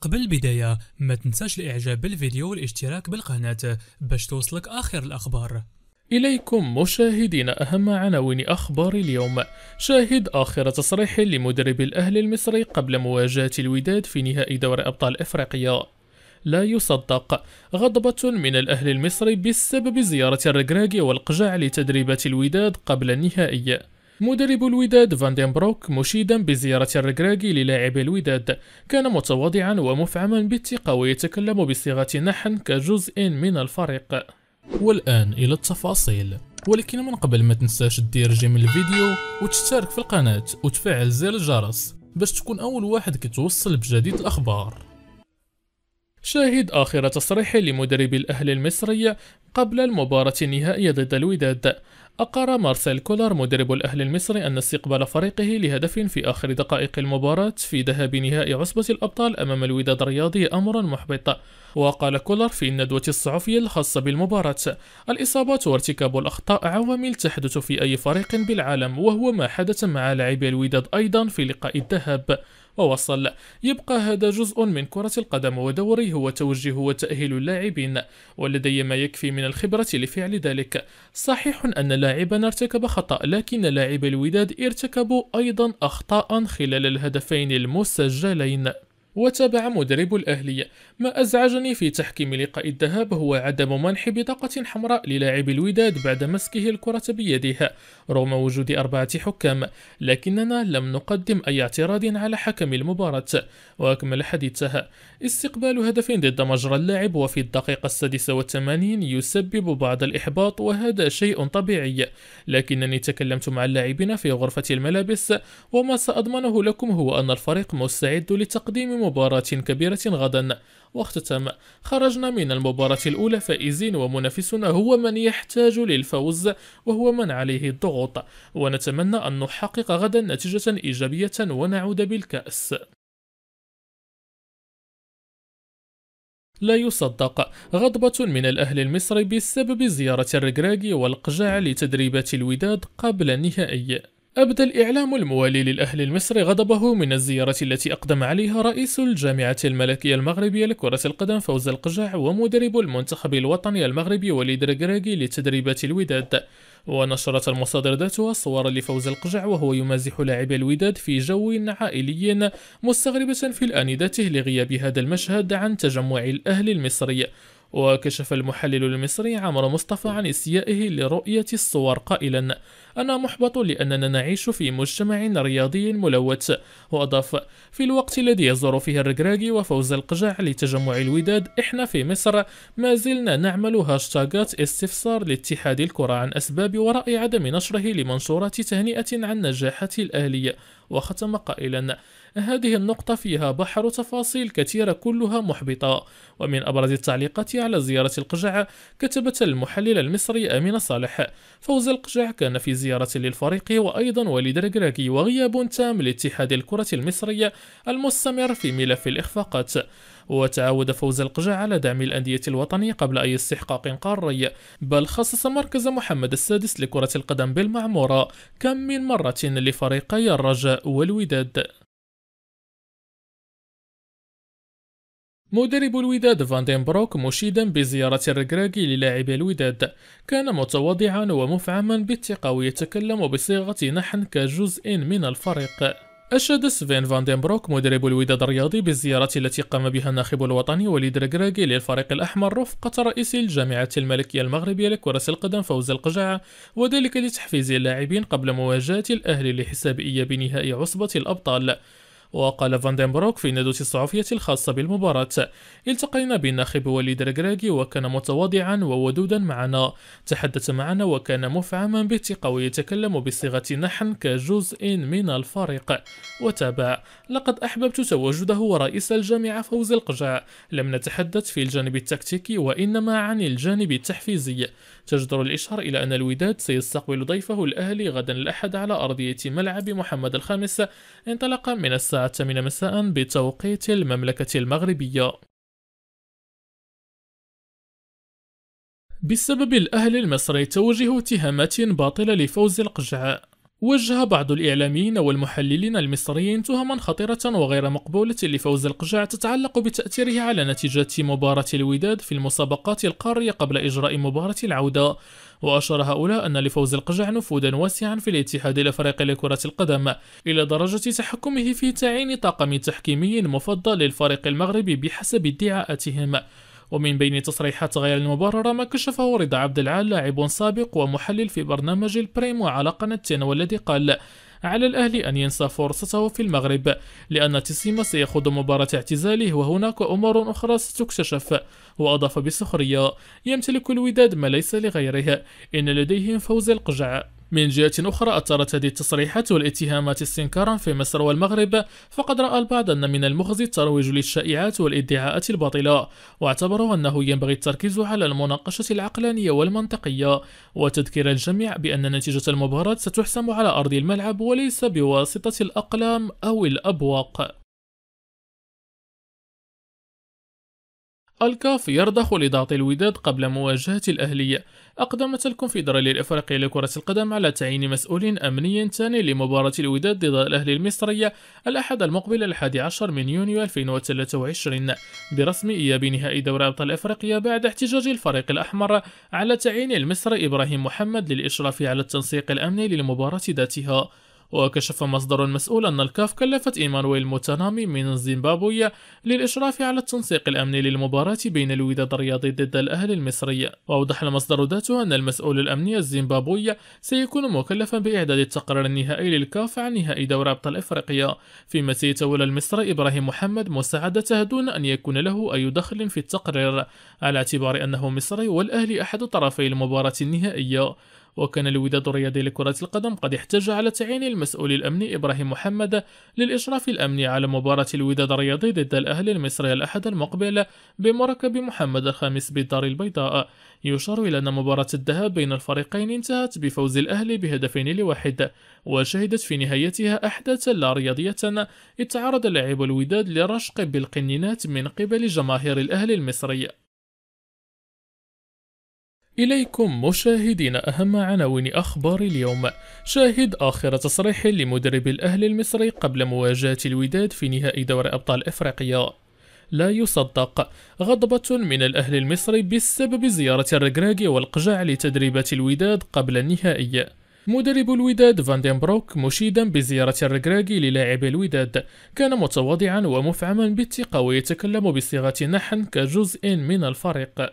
قبل البداية ما تنساش الاعجاب بالفيديو والاشتراك بالقناة باش توصلك اخر الاخبار إليكم مشاهدين أهم عناوين أخبار اليوم شاهد آخر تصريح لمدرب الأهلي المصري قبل مواجهة الوداد في نهائي دوري أبطال إفريقيا لا يصدق غضبة من الأهلي المصري بسبب زيارة الركراكي والقجع لتدريبات الوداد قبل النهائي مدرب الوداد فاندنبروك بروك مشيدا بزيارة الركراكي للاعب الوداد كان متواضعا ومفعما بالثقة ويتكلم بصيغة نحن كجزء من الفريق والآن إلى التفاصيل ولكن من قبل ما تنساش دير جيم الفيديو وتشترك في القناة وتفعل زر الجرس باش تكون أول واحد كتوصل بجديد الأخبار شاهد آخر تصريح لمدرب الأهلي المصري قبل المباراة النهائية ضد الوداد أقر مارسيل كولر مدرب الأهلي المصري أن استقبال فريقه لهدف في آخر دقائق المباراة في ذهاب نهائي عصبة الأبطال أمام الوداد الرياضي أمر محبط وقال كولر في الندوة الصحفية الخاصة بالمباراة الإصابات وارتكاب الأخطاء عوامل تحدث في أي فريق بالعالم وهو ما حدث مع لاعبي الوداد أيضا في لقاء الذهاب ووصل يبقى هذا جزء من كرة القدم ودوري هو توجيه وتأهيل اللاعبين ولدي ما يكفي من الخبرة لفعل ذلك صحيح أن لاعبنا ارتكب خطأ لكن لاعب الوداد ارتكبوا أيضا أخطاء خلال الهدفين المسجلين وتابع مدرب الأهلي ما أزعجني في تحكيم لقاء الذهاب هو عدم منح بطاقة حمراء للاعب الوداد بعد مسكه الكرة بيده رغم وجود أربعة حكام لكننا لم نقدم أي اعتراض على حكم المباراة وأكمل حديثها استقبال هدف ضد مجرى اللاعب وفي الدقيقة السادسة والثمانين يسبب بعض الإحباط وهذا شيء طبيعي لكنني تكلمت مع اللاعبين في غرفة الملابس وما سأضمنه لكم هو أن الفريق مستعد لتقديم مباراة كبيرة غدا واختتم خرجنا من المباراة الأولى فائزين ومنافسنا هو من يحتاج للفوز وهو من عليه الضغط ونتمنى أن نحقق غدا نتيجة إيجابية ونعود بالكأس لا يصدق غضبة من الأهل المصري بسبب زيارة الرجراجي والقجاع لتدريبات الوداد قبل النهائي أبدى الإعلام الموالي للأهلي المصري غضبه من الزيارة التي أقدم عليها رئيس الجامعة الملكية المغربية لكرة القدم فوز القجع ومدرب المنتخب الوطني المغربي وليد ركراكي لتدريبات الوداد ونشرت المصادر ذاتها صورا لفوز القجع وهو يمازح لاعب الوداد في جو عائلي مستغربة في الآن ذاته لغياب هذا المشهد عن تجمع الأهل المصري وكشف المحلل المصري عمرو مصطفى عن استيائه لرؤية الصور قائلا أنا محبط لأننا نعيش في مجتمع رياضي ملوث وأضاف في الوقت الذي يزور فيه الركراكي وفوز القجع لتجمع الوداد إحنا في مصر ما زلنا نعمل هاشتاغات استفسار لاتحاد الكرة عن أسباب وراء عدم نشره لمنشورات تهنئة عن نجاحات الأهلية وختم قائلا هذه النقطة فيها بحر تفاصيل كثيرة كلها محبطة ومن أبرز التعليقات على زيارة القجع كتبت المحلل المصري أمين صالح فوز القجع كان في زيارة للفريق وأيضا وليد الكراكي وغياب تام لاتحاد الكرة المصرية المستمر في ملف الإخفاقات وتعود فوز القجع على دعم الأندية الوطنية قبل أي استحقاق قاري بل خصص مركز محمد السادس لكرة القدم بالمعمورة كم من مرة لفريقي الرجاء والوداد مدرب الوداد فان بروك مشيدا بزيارة الركراكي للاعبي الوداد كان متواضعا ومفعما بالثقة ويتكلم بصيغة نحن كجزء من الفريق أشاد سفين فان دين بروك مدرب الوداد الرياضي بالزيارة التي قام بها الناخب الوطني وليد ركراكي للفريق الأحمر رفقة رئيس الجامعة الملكية المغربية لكرة القدم فوز القجعة وذلك لتحفيز اللاعبين قبل مواجهة الأهلي لحساب إياب نهائي عصبة الأبطال وقال بروك في ندوة الصحفية الخاصة بالمباراة التقينا بالناخب وليد ركراكي وكان متواضعا وودودا معنا تحدث معنا وكان مفعما بالثقة ويتكلم بصيغة نحن كجزء من الفريق وتابع لقد أحببت تواجده ورئيس الجامعة فوز القجع لم نتحدث في الجانب التكتيكي وإنما عن الجانب التحفيزي تجدر الإشهار إلى أن الوداد سيستقبل ضيفه الأهلي غدا الأحد على أرضية ملعب محمد الخامس انطلاقا من الساعة الساعة الثامنة مساء بتوقيت المملكة المغربية بسبب الأهل المصري توجه اتهامات باطلة لفوز القجعاء وجه بعض الإعلاميين والمحللين المصريين تهما خطيرة وغير مقبولة لفوز القجع تتعلق بتأثيره على نتيجة مباراة الوداد في المسابقات القارية قبل إجراء مباراة العودة وأشار هؤلاء أن لفوز القجع نفوذا واسعا في الاتحاد الأفريقي لكرة القدم إلى درجة تحكمه في تعيين طاقم تحكيمي مفضل للفريق المغربي بحسب ادعاءاتهم ومن بين تصريحات غير المبررة ما كشفه رضا عبد العال لاعب سابق ومحلل في برنامج البريم على قناة تين والذي قال على الأهلي أن ينسى فرصته في المغرب لأن تسيما سيخوض مباراة اعتزاله وهناك أمور أخرى ستكتشف وأضاف بسخرية يمتلك الوداد ما ليس لغيره إن لديهم فوز القجع من جهة أخرى أثرت هذه التصريحات والاتهامات استنكارا في مصر والمغرب فقد رأى البعض أن من المخزي الترويج للشائعات والادعاءات الباطلة واعتبروا أنه ينبغي التركيز على المناقشة العقلانية والمنطقية وتذكير الجميع بأن نتيجة المباراة ستحسم على أرض الملعب وليس بواسطة الأقلام أو الأبواق الكاف يرضخ لضغط الوداد قبل مواجهة الأهلية أقدمت الكونفدرالية الإفريقية لكرة القدم على تعيين مسؤول أمني ثاني لمباراة الوداد ضد الأهلي المصرية الأحد المقبل الحادي عشر من يونيو 2023 برسم إياب نهائي دوري أبطال إفريقيا بعد احتجاج الفريق الأحمر على تعيين المصري إبراهيم محمد للإشراف على التنسيق الأمني للمباراة ذاتها وكشف مصدر مسؤول أن الكاف كلفت إيمانويل موتانامي من الزيمبابوية للإشراف على التنسيق الأمني للمباراة بين الوداد الرياضي ضد الأهلي المصري وأوضح المصدر ذاته أن المسؤول الأمني الزيمبابوي سيكون مكلفا بإعداد التقرير النهائي للكاف عن نهائي دوري أبطال إفريقيا فيما سيتولى المصري إبراهيم محمد مساعدته دون أن يكون له أي دخل في التقرير على اعتبار أنه مصري والأهلي أحد طرفي المباراة النهائية وكان الوداد الرياضي لكرة القدم قد احتج على تعيين المسؤول الأمني إبراهيم محمد للإشراف الأمني على مباراة الوداد الرياضي ضد الأهلي المصري الأحد المقبل بمركب محمد الخامس بالدار البيضاء يشار إلى أن مباراة الذهاب بين الفريقين انتهت بفوز الأهلي بهدفين لواحد وشهدت في نهايتها أحداثا لا رياضية إذ تعرض لاعب الوداد لرشق بالقنينات من قبل جماهير الأهلي المصري إليكم مشاهدين أهم عناوين أخبار اليوم شاهد آخر تصريح لمدرب الأهلي المصري قبل مواجهة الوداد في نهائي دوري أبطال إفريقيا لا يصدق غضبة من الأهل المصري بسبب زيارة الركراكي والقجع لتدريبات الوداد قبل النهائي مدرب الوداد فاندنبروك مشيدا بزيارة الركراكي للاعب الوداد كان متواضعا ومفعما بالثقة ويتكلم بصيغة نحن كجزء من الفريق